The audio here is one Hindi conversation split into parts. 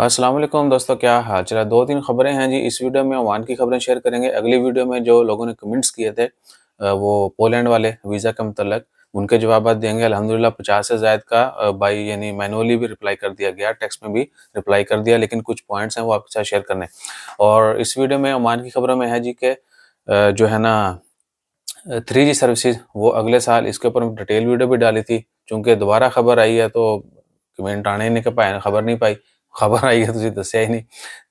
असलम दोस्तों क्या हाल चला दो तीन खबरें हैं जी इस वीडियो में ओमान की खबरें शेयर करेंगे अगली वीडियो में जो लोगों ने कमेंट्स किए थे वो पोलैंड वाले वीज़ा के मतलब उनके जवाब देंगे अल्हम्दुलिल्लाह पचास से जायद का बाई यानी मैनुअली भी रिप्लाई कर दिया गया टेक्स्ट में भी रिप्लाई कर दिया लेकिन कुछ पॉइंट्स हैं वो आपके साथ शेयर करने और इस वीडियो में ओमान की खबरों में है जी के जो है ना थ्री जी सर्विस वो अगले साल इसके ऊपर डिटेल वीडियो भी डाली थी चूँकि दोबारा खबर आई है तो कमेंट आने नहीं पाए खबर नहीं पाई खबर आई है तुझे दसिया ही नहीं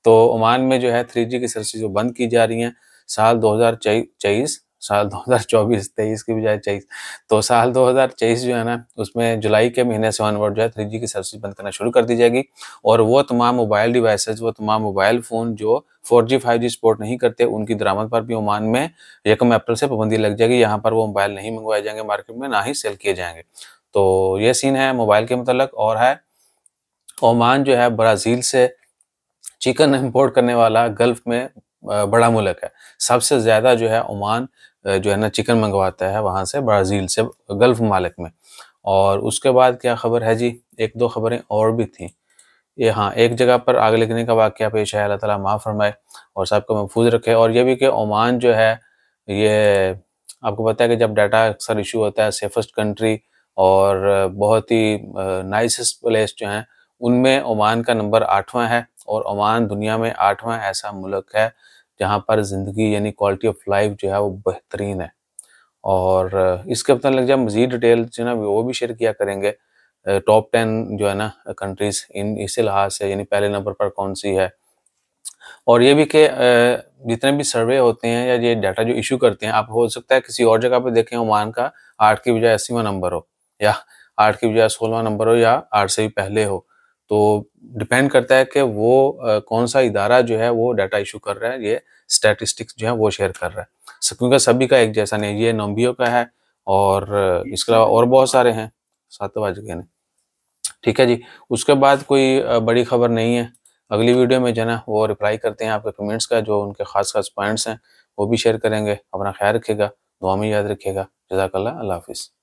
तो ओमान में जो है थ्री जी की सर्विस बंद की जा रही हैं साल दो हज़ार तेईस साल 2024 23 की बजाय तेईस तो साल 2023 जो है ना उसमें जुलाई के महीने से ऑनवर्ड जो है थ्री की सर्विस बंद करना शुरू कर दी जाएगी और वो तमाम मोबाइल डिवाइसेज वो तमाम मोबाइल फ़ोन जो 4G 5G सपोर्ट नहीं करते उनकी दरामद पर भी ओमान में यकम अप्रैल से पाबंदी लग जाएगी यहाँ पर वो मोबाइल नहीं मंगवाए जाएंगे मार्केट में ना ही सेल किए जाएंगे तो ये सीन है मोबाइल के मतलब और है ओमान जो है ब्राज़ील से चिकन इम्पोर्ट करने वाला गल्फ में बड़ा मुल्क है सबसे ज़्यादा जो है ओमान जो है ना चिकन मंगवाता है वहाँ से ब्राज़ील से गल्फ मालिक में और उसके बाद क्या खबर है जी एक दो खबरें और भी थी ये हाँ एक जगह पर आग लगने का वाक़ पेश है अल्लाह ताला माफ़ फरमाए और सबको महफूज रखे और ये भी कि ओमान जो है ये आपको पता है कि जब डाटा अक्सर इशू होता है सेफेस्ट कंट्री और बहुत ही नाइसेस्ट प्लेस जो हैं उनमें ओमान का नंबर आठवां है और ओमान दुनिया में आठवां ऐसा मुल्क है जहाँ पर ज़िंदगी यानी क्वालिटी ऑफ लाइफ जो है वो बेहतरीन है और इसके पता लग जाए मज़ीद डिटेल जो ना वो भी शेयर किया करेंगे टॉप टेन जो है ना कंट्रीज़ इन इसी लिहाज से यानी पहले नंबर पर कौन सी है और ये भी कि जितने भी सर्वे होते हैं या ये डाटा जो इशू करते हैं आप हो सकता है किसी और जगह पे देखें ओमान का आठ की बजाय अस्सीवा नंबर हो या आठ की बजाय सोलवा नंबर हो या आठ से भी पहले हो तो डिपेंड करता है कि वो कौन सा इदारा जो है वो डाटा इशू कर रहा है ये स्टैटिस्टिक्स जो है वो शेयर कर रहा है क्योंकि सभी का एक जैसा नहीं ये नोम्बियो का है और इसके अलावा और बहुत सारे हैं बज गए ने ठीक है जी उसके बाद कोई बड़ी खबर नहीं है अगली वीडियो में जो है वो रिप्लाई करते हैं आपके कमेंट्स का जो उनके खास खास पॉइंट्स हैं वो भी शेयर करेंगे अपना ख्याल रखेगा दुआ में याद रखेगा जजाकल्ला अल्लाह हाफिज़